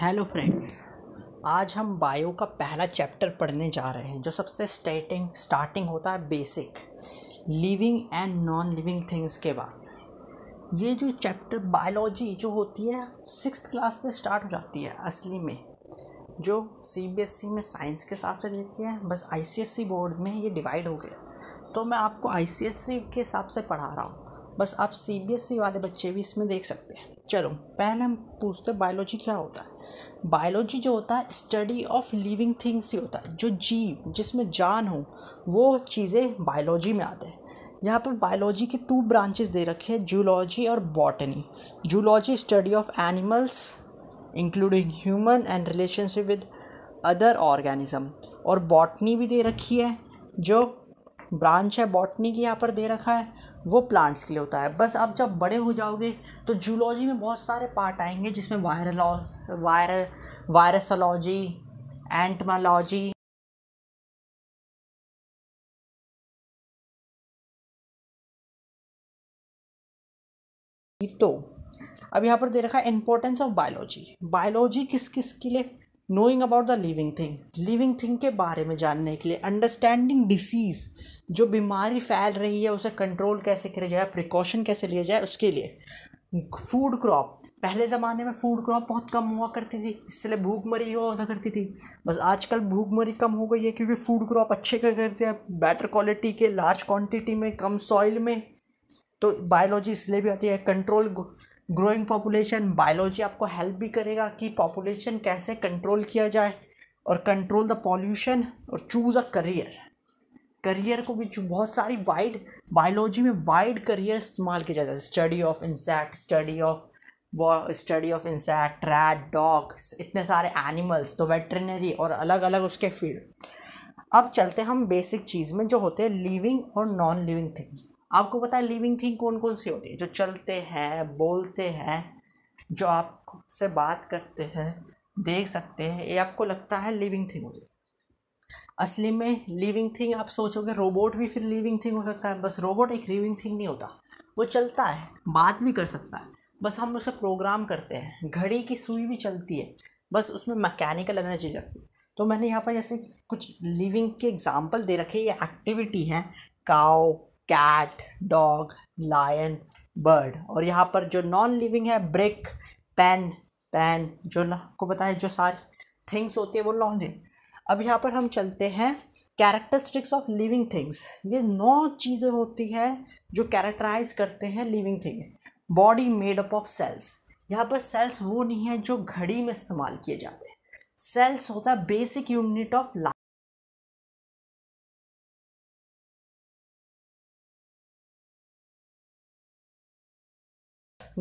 hello friends आज हम bio का पहला चैप्टर पढ़ने जा रहे हैं जो सबसे स्टार्टिंग स्टार्टिंग होता है basic living and non living things के बाद ये जो चैप्टर बायोलॉजी जो होती है सिक्स क्लास से स्टार्ट हो जाती है असली में जो सीबीएसई e में साइंस के हिसाब से देती है बस आईसीएसई बोर्ड e में ये डिवाइड हो गया तो मैं आपको आईसीएसई e के हिसाब से पढ़ा रहा हूँ बस आप सीबीएसई वाले बच्चे भी इसमें देख सकते हैं चलो पहले हम पूछते हैं बायोलॉजी क्या होता है बायोलॉजी जो होता है स्टडी ऑफ लिविंग थिंग्स ही होता है जो जीव जिसमें जान हो वो चीज़ें बायोलॉजी में आते हैं यहाँ पर बायोलॉजी के टू ब्रांचेस दे रखे हैं जूलॉजी और botany zoology study of animals including human and relationship with other organism और बॉटनी भी दे रखी है जो ब्रांच है बॉटनी की यहाँ पर दे रखा है वो प्लांट्स के लिए होता है बस आप जब बड़े हो जाओगे तो जूलॉजी में बहुत सारे पार्ट आएंगे जिसमें वायरल वायर वायरसोलॉजी एंटमालॉजी तो अब यहाँ पर दे रखा है इंपॉर्टेंस ऑफ बायोलॉजी बायोलॉजी किस किस के लिए knowing about the living thing living thing के बारे में जानने के लिए अंडरस्टैंडिंग डिसीज़ जो बीमारी फैल रही है उसे कंट्रोल कैसे किया जाए प्रिकॉशन कैसे लिया जाए उसके लिए फूड क्रॉप पहले ज़माने में फूड क्रॉप बहुत कम हुआ करती थी इसलिए भूखमरी हुआ करती थी बस आजकल भूखमरी कम हो गई है क्योंकि फूड क्रॉप अच्छे कर करते हैं बेटर क्वालिटी के लार्ज क्वांटिटी में कम सॉइल में तो बायोलॉजी इसलिए भी आती है कंट्रोल ग्रोइंग पॉपुलेशन बायोलॉजी आपको हेल्प भी करेगा कि पॉपुलेशन कैसे कंट्रोल किया जाए और कंट्रोल द पॉल्यूशन और चूज़ अ करियर करियर को भी जो बहुत सारी वाइड बायोलॉजी में वाइड करियर इस्तेमाल किया जाता है study of insect study of study of insect rat dogs इतने सारे एनिमल्स तो वेटरनरी और अलग अलग उसके फील्ड अब चलते हम बेसिक चीज़ में जो होते हैं लिविंग और नॉन लिविंग थिंग आपको पता है लिविंग थिंग कौन कौन सी होती है जो चलते हैं बोलते हैं जो आपसे बात करते हैं देख सकते हैं ये आपको लगता है लिविंग थिंग होती है असली में लिविंग थिंग आप सोचोगे रोबोट भी फिर लिविंग थिंग हो सकता है बस रोबोट एक लिविंग थिंग नहीं होता वो चलता है बात भी कर सकता है बस हम उसे प्रोग्राम करते हैं घड़ी की सुई भी चलती है बस उसमें मैकेनिकल एनर्जी लगती है तो मैंने यहाँ पर जैसे कुछ लिविंग के एग्जाम्पल दे रखे ये एक्टिविटी हैं cow cat dog lion bird और यहाँ पर जो नॉन लिविंग है ब्रिक पेन पेन जो आपको है जो सारी थिंग्स होती है वो नॉन अब यहाँ पर हम चलते हैं कैरेक्टरिस्टिक्स ऑफ लिविंग थिंग्स ये नौ चीज़ें होती हैं जो कैरेक्टराइज करते हैं living thing body made up of cells यहाँ पर सेल्स वो नहीं है जो घड़ी में इस्तेमाल किए जाते हैं सेल्स होता है basic unit of life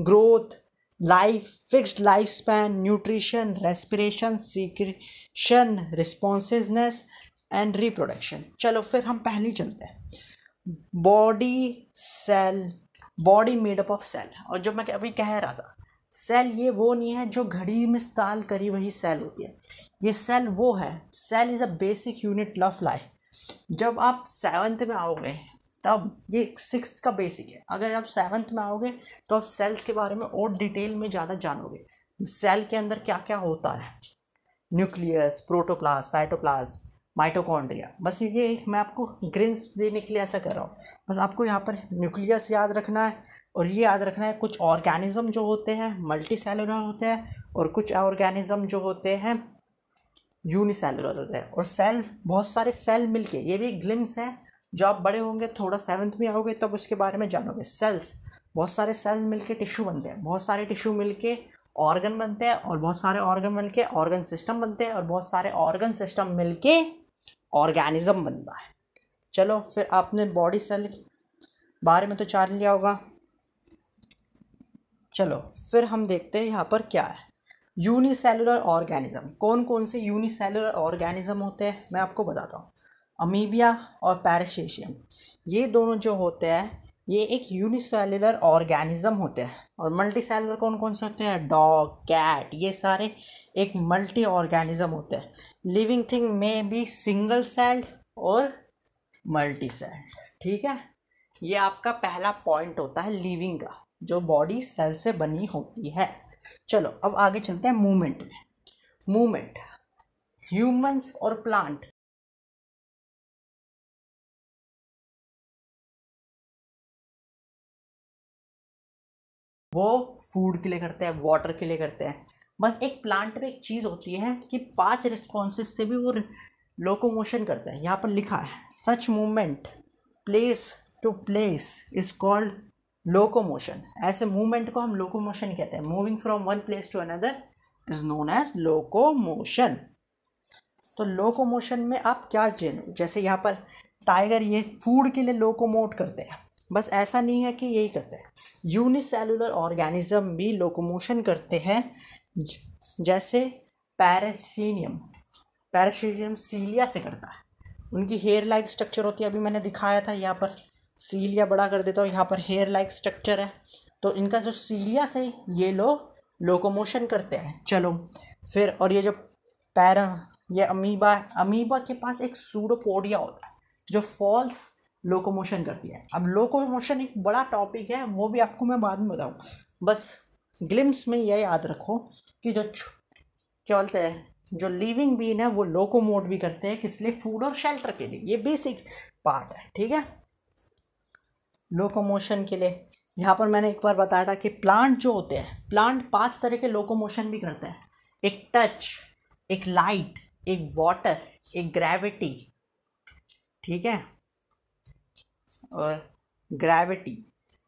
growth life fixed life span nutrition respiration secretion responsiveness and reproduction चलो फिर हम पहले चलते हैं body cell body made up of cell और जो मैं अभी कह रहा था सेल ये वो नहीं है जो घड़ी में स्टाल करी वही सेल होती है ये सेल वो है cell is a basic unit of life जब आप सेवन्थ में आओगे तब ये सिक्स का बेसिक है अगर आप सेवन्थ में आओगे तो आप सेल्स के बारे में और डिटेल में ज़्यादा जानोगे सेल के अंदर क्या क्या होता है न्यूक्लियस प्रोटोप्लास साइटोप्लास माइटोकॉन्ड्रिया बस ये मैं आपको ग्रिन्स देने के लिए ऐसा कर रहा हूँ बस आपको यहाँ पर न्यूक्लियस याद रखना है और ये याद रखना है कुछ ऑर्गेनिज्म जो होते हैं मल्टी सेलुलर होते हैं और कुछ ऑर्गेनिज्म जो होते हैं यूनिसेलुलर होते हैं और सेल बहुत सारे सेल मिलके ये भी ग्लिम्स है जब आप बड़े होंगे थोड़ा सेवन्थ में आओगे तब उसके बारे में जानोगे सेल्स बहुत सारे सेल मिलके टिश्यू बनते हैं बहुत सारे टिश्यू मिलके ऑर्गन बनते हैं और बहुत सारे ऑर्गन मिलके ऑर्गन सिस्टम बनते हैं और बहुत सारे ऑर्गन सिस्टम मिलके ऑर्गेनिज्म बनता है चलो फिर आपने बॉडी सेल बारे में तो चार लिया होगा चलो फिर हम देखते हैं यहाँ पर क्या है यूनिसेलुलर ऑर्गेनिज्म कौन कौन से यूनिसेलुलर ऑर्गेनिज्म होते हैं मैं आपको बताता हूँ अमीबिया और पैरशेशियम ये दोनों जो होते हैं ये एक यूनिसेलुलर ऑर्गेनिज्म होते हैं और मल्टी सेलुलर कौन कौन से होते हैं डॉग कैट ये सारे एक मल्टी ऑर्गेनिज्म होते हैं लिविंग थिंग में भी सिंगल सेल्ड और मल्टी सेल ठीक है ये आपका पहला पॉइंट होता है लिविंग का जो बॉडी सेल से बनी होती है चलो अब आगे चलते हैं मूवमेंट में मूवमेंट ह्यूमंस और प्लांट वो फूड के लिए करते हैं वाटर के लिए करते हैं बस एक प्लांट में एक चीज़ होती है कि पांच रिस्पॉन्सेज से भी वो लोकोमोशन करता है यहाँ पर लिखा है such movement place to place is called locomotion ऐसे मूवमेंट को हम लोकोमोशन कहते हैं moving from one place to another is known as locomotion तो लोकोमोशन में आप क्या जैसे यहाँ पर टाइगर ये फूड के लिए लोकोमोट करते हैं बस ऐसा नहीं है कि यही करते हैं यूनिसेलुलर ऑर्गेनिज्म भी लोकोमोशन करते हैं जैसे पैरासीनियम पैरासीनियम सीलिया से करता है उनकी हेयर लाइक स्ट्रक्चर होती है अभी मैंने दिखाया था यहाँ पर सीलिया बड़ा कर देता हूँ यहाँ पर हेयर लाइक स्ट्रक्चर है तो इनका जो सीलिया से ये लोग लोकोमोशन करते हैं चलो फिर और ये जो पैरा ये अमीबा अमीबा के पास एक सूडोपोडिया होता है जो फॉल्स लोकोमोशन करती है अब लोकोमोशन एक बड़ा टॉपिक है वो भी आपको मैं बाद में बताऊँ बस ग्लिम्स में यह याद रखो कि जो क्या बोलते हैं जो लिविंग बीन है वो लोकोमोट भी करते हैं किस लिए फूड और शेल्टर के लिए ये बेसिक पार्ट है ठीक है लोकोमोशन के लिए यहाँ पर मैंने एक बार बताया था कि प्लांट जो होते हैं प्लांट पांच तरह के लोकोमोशन भी करते हैं एक टच एक लाइट एक वाटर एक ग्रेविटी ठीक है और ग्रेविटी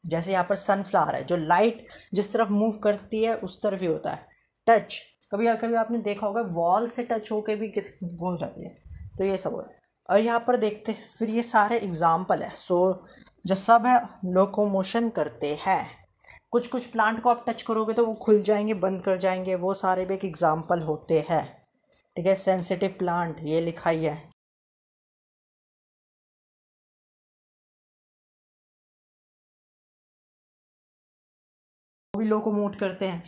जैसे यहाँ पर सनफ्लावर है जो लाइट जिस तरफ मूव करती है उस तरफ ही होता है टच कभी कभी आपने देखा होगा वॉल से टच होके भी घूम जाती है तो ये सब हो रहा है और यहाँ पर देखते हैं फिर ये सारे एग्ज़ाम्पल है सो जो सब है लोकोमोशन करते हैं कुछ कुछ प्लांट को आप टच करोगे तो वो खुल जाएंगे बंद कर जाएंगे वो सारे भी एक एग्ज़ाम्पल होते हैं ठीक है सेंसिटिव प्लांट ये लिखा ही है भी लोकोमोट करते हैं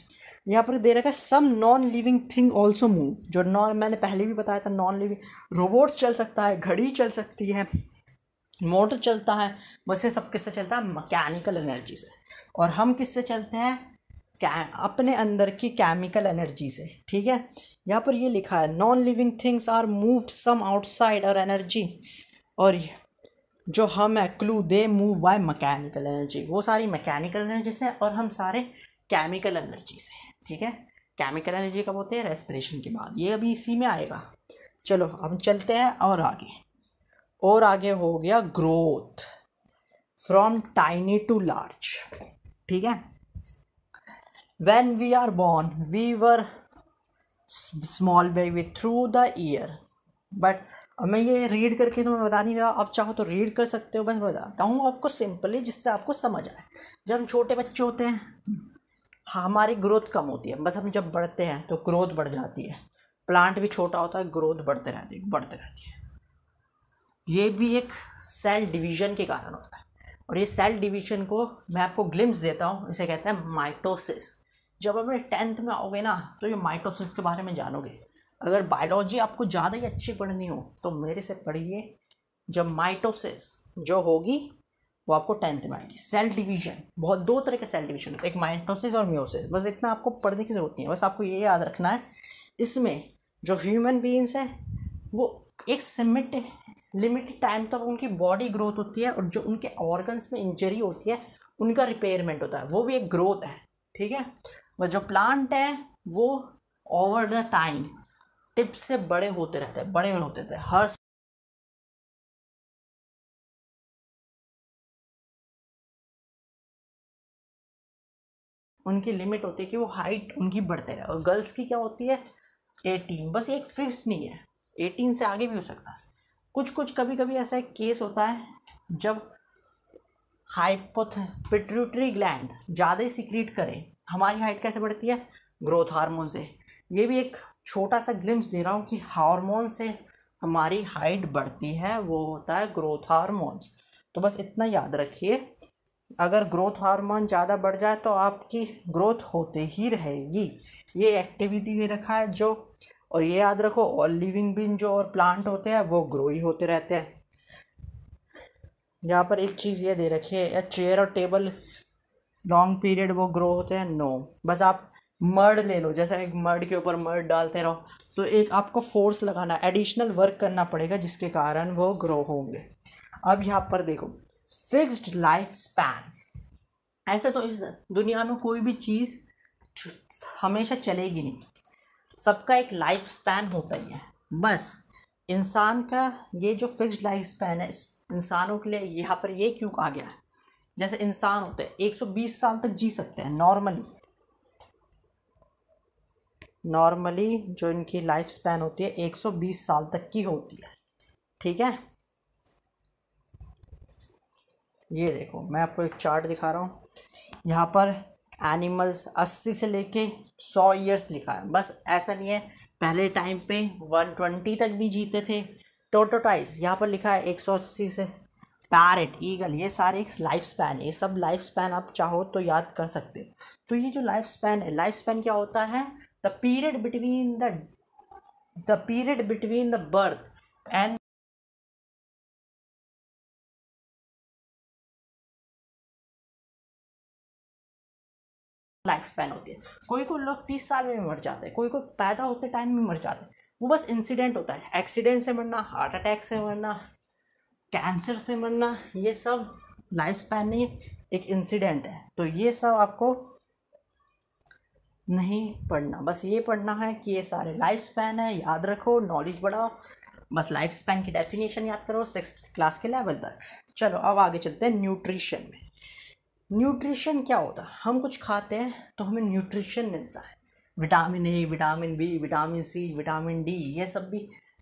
यहाँ पर दे रखा है some non living thing also move जो नॉन मैंने पहले भी बताया था नॉन लिविंग रोबोट चल सकता है घड़ी चल सकती है मोटर चलता है बस ये सब किससे चलता है मैकेनिकल एनर्जी से और हम किससे चलते हैं क्या अपने अंदर की केमिकल एनर्जी से ठीक है यहाँ पर ये लिखा है non living things are moved some outside और एनर्जी और जो हम है क्लू they move by mechanical energy वो सारी मैकेनिकल एनर्जी से और हम सारे केमिकल एनर्जी से ठीक है केमिकल एनर्जी कब होते हैं रेस्पिरेशन के बाद ये अभी इसी में आएगा चलो हम चलते हैं और आगे और आगे हो गया growth from tiny to large ठीक है when we are born we were small baby through the year but मैं ये रीड करके तुम्हें बता नहीं रहा आप चाहो तो रीड कर सकते हो बस बताता हूँ आपको सिंपली जिससे आपको समझ आए जब हम छोटे बच्चे होते हैं हमारी ग्रोथ कम होती है बस हम जब बढ़ते हैं तो ग्रोथ बढ़ जाती है प्लांट भी छोटा होता है ग्रोथ बढ़ते रहती है बढ़ते रहती है ये भी एक सेल डिवीजन के कारण होता है और ये सेल डिवीजन को मैं आपको ग्लिम्स देता हूँ इसे कहते हैं माइटोसिस जब आप टेंथ में आओगे ना तो ये माइटोसिस के बारे में जानोगे अगर बायोलॉजी आपको ज़्यादा ही अच्छी पढ़नी हो तो मेरे से पढ़िए जब माइटोसिस जो होगी वो आपको टेंथ में आएगी सेल डिवीजन बहुत दो तरह के सेल डिवीजन एक माइटोसिस और म्योसिस बस इतना आपको पढ़ने की ज़रूरत नहीं है बस आपको ये याद रखना है इसमें जो ह्यूमन बींग्स हैं वो एक सिमिट लिमिटेड टाइम तक उनकी बॉडी ग्रोथ होती है और जो उनके ऑर्गन्स में इंजरी होती है उनका रिपेयरमेंट होता है वो भी एक ग्रोथ है ठीक है बस जो प्लांट है वो ओवर द टाइम टिप से बड़े होते रहते हैं बड़े होते रहते हैं हर उनकी लिमिट होती है कि वो हाइट उनकी बढ़ते रहे और गर्ल्स की क्या होती है एटीन बस एक फिक्स नहीं है एटीन से आगे भी हो सकता है कुछ कुछ कभी कभी ऐसा एक केस होता है जब हाइपोथ पिट्रूटरी ग्लैंड ज़्यादा सिक्रीट करे हमारी हाइट कैसे बढ़ती है ग्रोथ हार्मोन से ये भी एक छोटा सा ग्लिम्स दे रहा हूँ कि हार्मोन से हमारी हाइट बढ़ती है वो होता है ग्रोथ हार्मोन्स तो बस इतना याद रखिए अगर ग्रोथ हार्मोन ज़्यादा बढ़ जाए तो आपकी ग्रोथ होते ही रहेगी ये एक्टिविटी दे रखा है जो और ये याद रखो और लिविंग बीन जो और प्लांट होते हैं वो ग्रो ही होते रहते हैं यहाँ पर एक चीज़ ये दे रखी है या चेयर और टेबल लॉन्ग पीरियड वो ग्रो होते हैं नो बस आप मर्ड ले लो जैसे एक मर्ड के ऊपर मर्ड डालते रहो तो एक आपको फोर्स लगाना एडिशनल वर्क करना पड़ेगा जिसके कारण वो ग्रो होंगे अब यहाँ पर देखो फिक्स्ड लाइफ स्पैन ऐसे तो इस दुनिया में कोई भी चीज़ हमेशा चलेगी नहीं सबका एक लाइफ स्पैन होता ही है बस इंसान का ये जो फिक्स्ड लाइफ स्पैन है इंसानों के लिए यहाँ पर ये क्यों कहा गया है जैसे इंसान होते हैं बीस साल तक जी सकते हैं नॉर्मली नॉर्मली जो इनकी लाइफ स्पैन होती है बीस साल तक की होती है ठीक है ये देखो मैं आपको एक चार्ट दिखा रहा हूँ यहाँ पर एनिमल्स अस्सी से लेके सौ ईयर्स लिखा है बस ऐसा नहीं है पहले टाइम पे वन ट्वेंटी तक भी जीते थे टोटोटाइज यहाँ पर लिखा है एक सौ अस्सी से पैरट ईगल ये सारे एक लाइफ स्पैन ये सब लाइफ स्पैन आप चाहो तो याद कर सकते तो ये जो लाइफ स्पैन है लाइफ स्पैन क्या होता है the period between the the period between the birth and life span होती है कोई कोई लोग तीस साल में मर जाते हैं कोई कोई पैदा होते टाइम में मर जाते हैं वो बस इंसिडेंट होता है एक्सीडेंट से मरना हार्ट अटैक से मरना कैंसर से मरना ये सब लाइफ स्पैन नहीं एक इंसिडेंट है तो ये सब आपको नहीं पढ़ना बस ये पढ़ना है कि ये सारे लाइफ स्पैन है याद रखो नॉलेज बढ़ाओ बस लाइफ स्पैन की डेफिनेशन याद करो सिक्स क्लास के लेवल तक चलो अब आगे चलते हैं न्यूट्रिशन में न्यूट्रिशन क्या होता है हम कुछ खाते हैं तो हमें न्यूट्रिशन मिलता है vitamin A vitamin B vitamin C vitamin D ये सब भी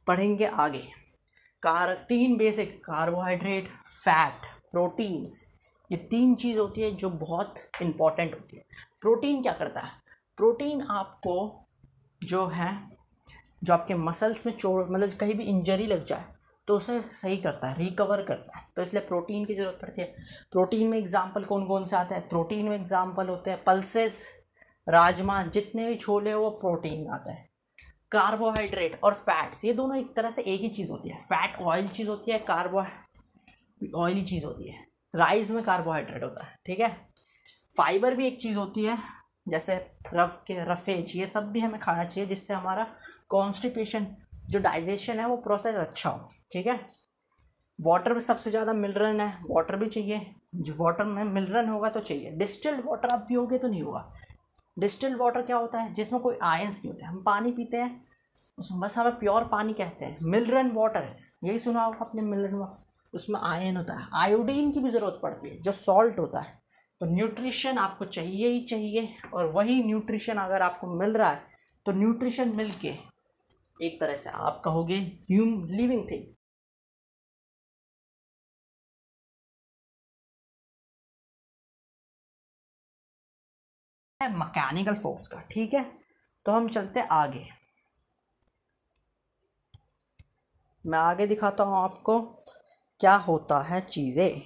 पढ़ेंगे आगे कार तीन बेसिक कार्बोहाइड्रेट फैट प्रोटीन्स ये तीन चीज़ होती है जो बहुत इम्पॉर्टेंट होती है प्रोटीन क्या करता है प्रोटीन आपको जो है जो आपके मसल्स में चोट मतलब कहीं भी इंजरी लग जाए तो उसे सही करता है रिकवर करता है तो इसलिए प्रोटीन की ज़रूरत पड़ती है प्रोटीन में एग्जाम्पल कौन कौन से आते हैं प्रोटीन में एग्जाम्पल होते हैं पल्सेस राजमा जितने भी छोले वो प्रोटीन आता है कार्बोहाइड्रेट और फैट्स ये दोनों एक तरह से एक ही चीज़ होती है फैट ऑयल चीज़ होती है कार्बो ऑयली चीज़ होती है राइस में कार्बोहाइड्रेट होता है ठीक है फाइबर भी एक चीज़ होती है जैसे रफ के रफेज ये सब भी हमें खाना चाहिए जिससे हमारा कॉन्स्टिपेशन जो डाइजेशन है वो प्रोसेस अच्छा हो ठीक है वाटर में सबसे ज़्यादा मिलरन है वाटर भी चाहिए जो वाटर में मिलरन होगा तो चाहिए डिस्टिल्ड वाटर आप पियोगे तो नहीं होगा डिस्टिल्ड वाटर क्या होता है जिसमें कोई आयंस नहीं होते हम पानी पीते हैं उसमें बस हमें प्योर पानी कहते हैं मिलरन वाटर यही सुना होगा आपने मिनरल उसमें आयन होता है आयोडीन की भी ज़रूरत पड़ती है जो सॉल्ट होता है तो न्यूट्रिशन आपको चाहिए ही चाहिए और वही न्यूट्रिशन अगर आपको मिल रहा है तो न्यूट्रिशन मिल के एक तरह से आप कहोगे ह्यूम लिविंग थिंग मैकेनिकल फोर्स का ठीक है तो हम चलते आगे मैं आगे दिखाता हूं आपको क्या होता है चीज़ें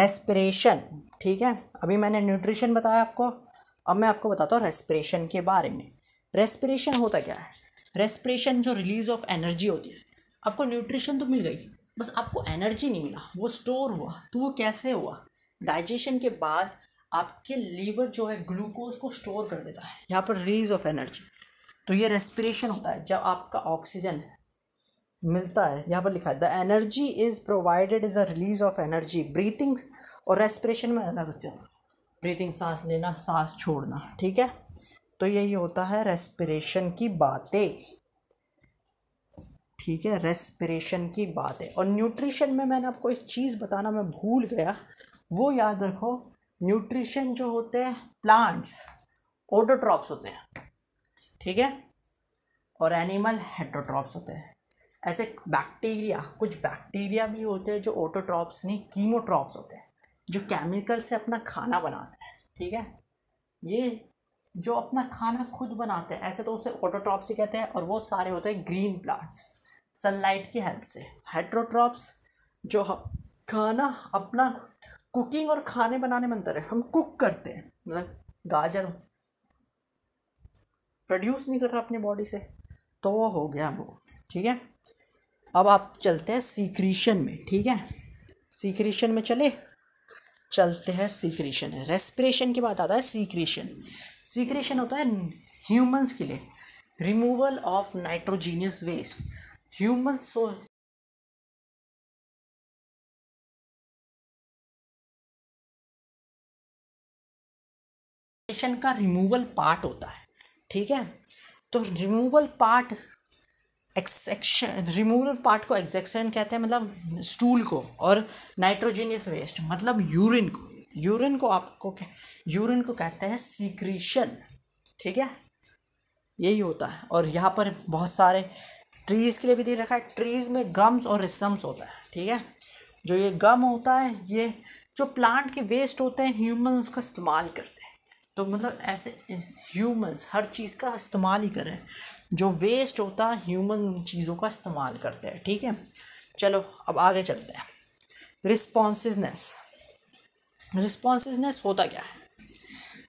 रेस्पिरेशन ठीक है अभी मैंने न्यूट्रिशन बताया आपको अब मैं आपको बताता हूँ रेस्पिरेशन के बारे में रेस्पिरेशन होता क्या है रेस्परेशन जो रिलीज ऑफ एनर्जी होती है आपको न्यूट्रिशन तो मिल गई बस आपको एनर्जी नहीं मिला वो स्टोर हुआ तो वो कैसे हुआ डाइजेशन के बाद आपके लीवर जो है ग्लूकोज को स्टोर कर देता है यहाँ पर रिलीज ऑफ एनर्जी तो ये रेस्पिरेशन होता है जब आपका ऑक्सीजन मिलता है यहाँ पर लिखा है the energy is provided is a release of energy breathing और रेस्पिरेशन में अलग होता है ब्रीथिंग सांस लेना सांस छोड़ना ठीक है तो यही होता है रेस्पिरेशन की बातें ठीक है रेस्पिरेशन की बात है और न्यूट्रिशन में मैंने आपको एक चीज़ बताना मैं भूल गया वो याद रखो न्यूट्रिशन जो होते हैं प्लांट्स ओडोट्रॉप्स होते हैं ठीक है और एनिमल हेट्रोट्रॉप्स होते हैं ऐसे बैक्टीरिया कुछ बैक्टीरिया भी होते हैं जो ओटोट्रॉप्स नहीं कीमोट्रॉप्स होते हैं जो केमिकल से अपना खाना बनाते हैं ठीक है ये जो अपना खाना खुद बनाते हैं ऐसे तो उसे ऑटोट्रॉप्स ही कहते हैं और वो सारे होते हैं ग्रीन प्लांट्स सनलाइट की हेल्प से हाइड्रोट्रॉप्स जो खाना अपना कुकिंग और खाने बनाने में अंतर है हम कुक करते हैं मतलब गाजर प्रोड्यूस नहीं कर रहा अपनी बॉडी से तो वो हो गया वो ठीक है अब आप चलते हैं सीक्रीशन में ठीक है सीक्रीशन में चले चलते हैं सीक्रेशन रेस्पिरेशन के बाद आता है सीक्रेशन सीक्रेशन होता है ह्यूमंस के लिए removal of nitrogenous waste humans सो का रिमूवल पार्ट होता है ठीक है तो removal part excretion removal part को एक्जेक्शन कहते हैं मतलब स्टूल को और नाइट्रोजीनियस वेस्ट मतलब यूरिन को यूरिन को आपको यूरिन को कहते हैं सीक्रीशन ठीक है यही होता है और यहाँ पर बहुत सारे ट्रीज़ के लिए भी दे रखा है ट्रीज़ में गम्स और रिसम्स होता है ठीक है जो ये गम होता है ये जो प्लांट के वेस्ट होते हैं ह्यूमन उसका इस्तेमाल करते हैं तो मतलब ऐसे ह्यूमंस हर चीज़ का इस्तेमाल ही कर रहे हैं जो वेस्ट होता है ह्यूमन चीज़ों का इस्तेमाल करते हैं ठीक है चलो अब आगे चलते हैं रिस्पॉन्सनेस रिस्पॉन्सनेस होता क्या है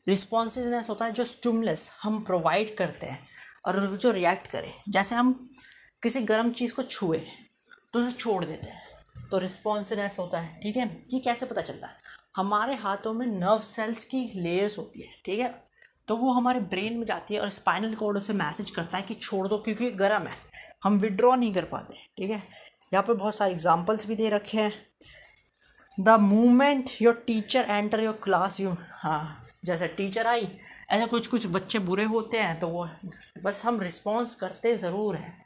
रिस्पॉन्सनेस होता है जो स्टूमलेस हम प्रोवाइड करते हैं और जो रिएक्ट करे जैसे हम किसी गर्म चीज़ को छुए तो उसे छोड़ देते हैं तो रिस्पॉन्सनेस होता है ठीक है ये कैसे पता चलता है हमारे हाथों में नर्व सेल्स की लेयर्स होती है ठीक है तो वो हमारे ब्रेन में जाती है और स्पाइनल कोड उसे मैसेज करता है कि छोड़ दो क्योंकि गर्म है हम विड्रॉ नहीं कर पाते ठीक है यहाँ पर बहुत सारे एग्जाम्पल्स भी दे रखे हैं the moment your teacher enter your class you हाँ जैसे टीचर आई ऐसे कुछ कुछ बच्चे बुरे होते हैं तो वो बस हम रिस्पॉन्स करते ज़रूर हैं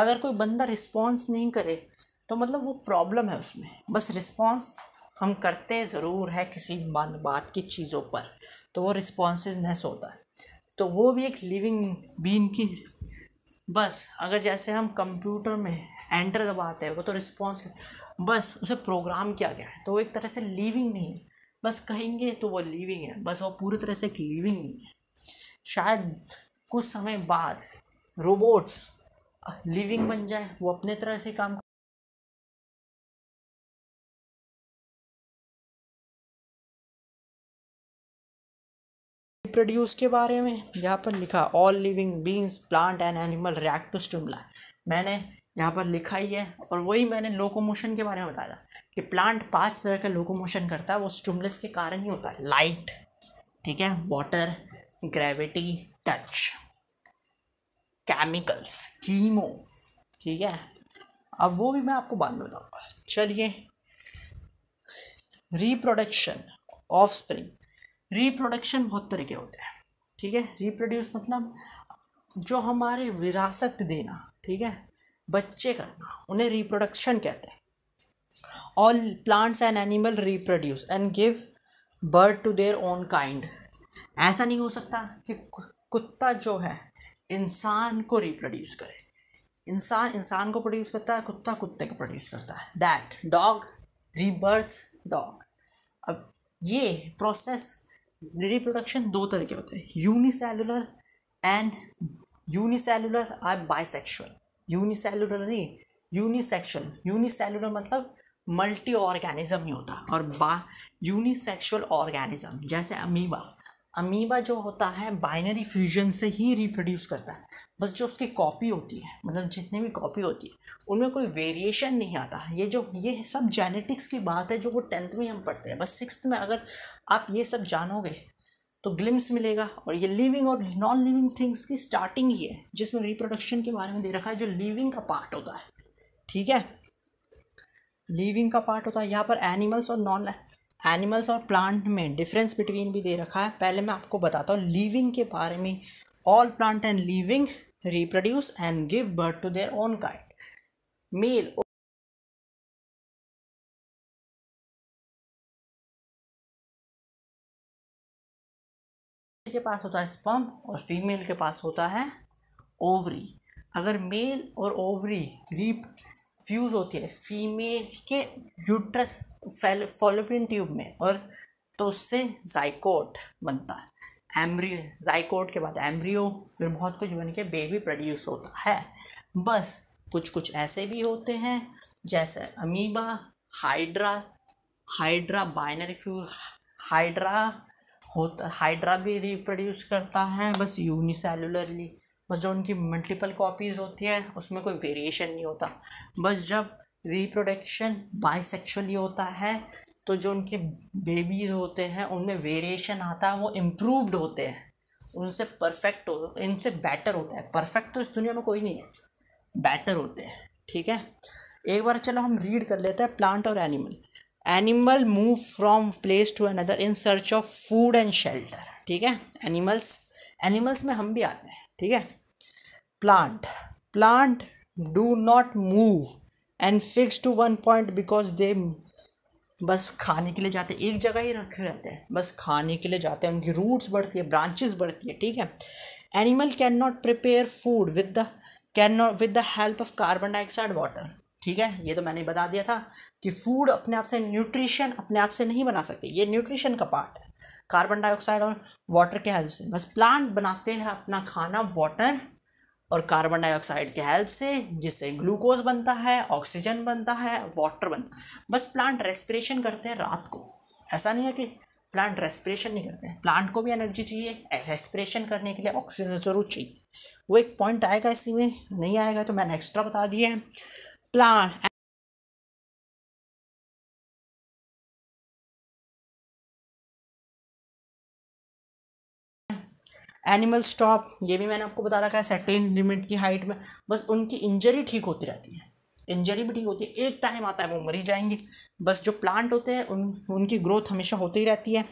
अगर कोई बंदा रिस्पॉन्स नहीं करे तो मतलब वो प्रॉब्लम है उसमें बस रिस्पॉन्स हम करते ज़रूर है किसी मन बात की चीज़ों पर तो वो रिस्पॉन्सनेस होता है तो वो भी एक लिविंग बीन की बस अगर जैसे हम कंप्यूटर में एंटर दबाते हैं वो तो रिस्पॉन्स बस उसे प्रोग्राम किया गया है तो वो एक तरह से लिविंग नहीं है बस कहेंगे तो वो लिविंग है बस वो पूरी तरह से एक लिविंग नहीं है शायद कुछ समय बाद रोबोट्स लिविंग बन जाए वो अपने तरह से काम रिप्रोड्यूस के बारे में यहाँ पर लिखा all living beings plant and animal react to stimuli मैंने यहाँ पर लिखा ही है और वही मैंने लोकोमोशन के बारे में बताया था कि प्लांट पांच तरह का लोकोमोशन करता है वो स्टिमुलस के कारण ही होता है लाइट ठीक है water gravity touch chemicals chemo ठीक है अब वो भी मैं आपको बाद में बताऊँगा चलिए रिप्रोडक्शन ऑफ स्प्रिंग रिप्रोडक्शन बहुत तरह के होते हैं ठीक है रिप्रोड्यूस मतलब जो हमारे विरासत देना ठीक है बच्चे करना उन्हें रिप्रोडक्शन कहते हैं all plants and animal reproduce and give birth to their own kind ऐसा नहीं हो सकता कि कुत्ता जो है इंसान को रिप्रोड्यूस करे इंसान इंसान को प्रोड्यूस करता है कुत्ता कुत्ते को प्रोड्यूस करता है दैट डॉग रिबर्स डॉग अब ये प्रोसेस रिप्रोडक्शन दो तरह के होते हैं unicellular and unicellular are bisexual unicellular नहीं यूनिसेक्सुअल यूनिसेलुलर मतलब मल्टी ऑर्गेनिज्म नहीं होता और बा यूनिसेक्सुअल ऑर्गेनिज्म जैसे अमीबा अमीबा जो होता है बाइनरी फ्यूजन से ही रिप्रोड्यूस करता है बस जो उसकी कॉपी होती है मतलब जितनी भी कॉपी होती है उनमें कोई वेरिएशन नहीं आता ये जो ये सब जेनेटिक्स की बात है जो वो टेंथ में हम पढ़ते हैं बस सिक्स में अगर आप ये सब जानोगे तो ग्लिम्स मिलेगा और ये लिविंग और नॉन लिविंग थिंग्स की स्टार्टिंग ही है जिसमें रिप्रोडक्शन के बारे में दे रखा है जो लिविंग का पार्ट होता है ठीक है लिविंग का पार्ट होता है यहाँ पर एनिमल्स और नॉन एनिमल्स और प्लांट में डिफरेंस बिटवीन भी दे रखा है पहले मैं आपको बताता हूँ लिविंग के बारे में all plant and living reproduce and give birth to their own kind male के पास होता है स्पर्म और फीमेल के पास होता है ओवरी अगर मेल और ओवरी रीप फ्यूज़ होती है फीमेल के यूट्रस फॉलोपियन ट्यूब में और तो उससे जाइकोट बनता है एम्ब्रियो जाइकोट के बाद एम्ब्रियो फिर बहुत कुछ बन के बेबी प्रोड्यूस होता है बस कुछ कुछ ऐसे भी होते हैं जैसे amoeba hydra hydra binary fuse hydra होता हाइड्रा भी रिप्रोड्यूस करता है बस यूनिसेलुलरली बस जो उनकी मल्टीपल कॉपीज़ होती है उसमें कोई वेरिएशन नहीं होता बस जब रिप्रोडक्शन बाइसेक्चुअली होता है तो जो उनके बेबीज़ होते हैं उनमें वेरिएशन आता है वो इम्प्रूवड होते हैं उनसे परफेक्ट हो इनसे बेटर होता है परफेक्ट तो इस दुनिया में कोई नहीं है बेटर होते हैं ठीक है एक बार चलो हम रीड कर लेते हैं प्लांट और animal animal move from place to another in search of food and shelter ठीक है एनिमल्स एनिमल्स में हम भी आते हैं ठीक है plant plant do not move and fix to one point because they बस खाने के लिए जाते हैं एक जगह ही रखे रहते हैं बस खाने के लिए जाते हैं उनकी रूट्स बढ़ती है ब्रांचेस बढ़ती है ठीक है animal can not prepare food with the can not with the help of carbon dioxide water ठीक है ये तो मैंने बता दिया था कि फूड अपने आप से न्यूट्रिशन अपने आप से नहीं बना सकते ये न्यूट्रिशन का पार्ट है कार्बन डाइऑक्साइड और वाटर के हेल्प से बस प्लांट बनाते हैं अपना खाना वाटर और कार्बन डाइऑक्साइड के हेल्प से जिससे ग्लूकोज बनता है ऑक्सीजन बनता है वाटर बनता है बस प्लांट रेस्पिरेशन करते हैं रात को ऐसा नहीं है कि प्लांट रेस्पिरेशन नहीं करते हैं प्लांट को भी एनर्जी चाहिए रेस्पिरेशन करने के लिए ऑक्सीजन ज़रूर चाहिए वो एक पॉइंट आएगा इसी में नहीं आएगा तो मैंने एक्स्ट्रा बता दिया है plant एनिमल स्टॉप ये भी मैंने आपको बता रखा है सेटेन लिमिट की हाइट में बस उनकी इंजरी ठीक होती रहती है इंजरी भी ठीक होती है एक टाइम आता है वो मरी जाएंगे बस जो प्लांट होते हैं उन उनकी ग्रोथ हमेशा होती ही रहती है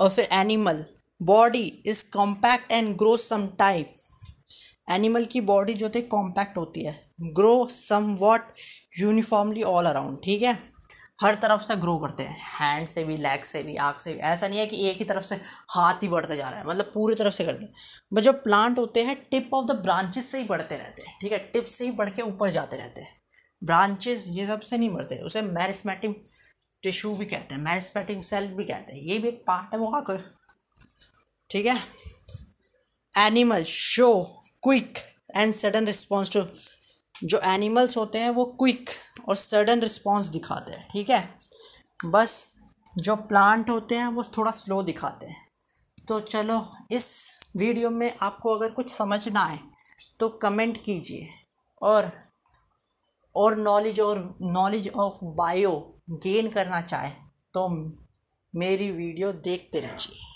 और फिर animal body is compact and grow some type animal की बॉडी जो होती है कॉम्पैक्ट होती है grow somewhat uniformly all around ठीक है हर तरफ से ग्रो करते हैं हैंड से भी लेग से भी आँख से भी ऐसा नहीं है कि एक ही तरफ से हाथ ही बढ़ता जा रहा है मतलब पूरी तरफ से करते हैं बट जो प्लांट होते हैं टिप ऑफ द ब्रांचेस से ही बढ़ते रहते हैं ठीक है टिप से ही बढ़ के ऊपर जाते रहते हैं ब्रांचेस ये सब से नहीं बढ़ते उसे मैरिस्मेटिक टिश्यू भी कहते हैं मैरिस्मेटिक सेल भी कहते हैं ये भी एक पार्ट है वो आकर ठीक है animal show quick and sudden response to जो एनिमल्स होते हैं वो क्विक और सडन रिस्पॉन्स दिखाते हैं ठीक है बस जो प्लांट होते हैं वो थोड़ा स्लो दिखाते हैं तो चलो इस वीडियो में आपको अगर कुछ समझ ना आए तो कमेंट कीजिए और और नॉलेज और नॉलेज ऑफ बायो गेन करना चाहे तो मेरी वीडियो देखते रहिए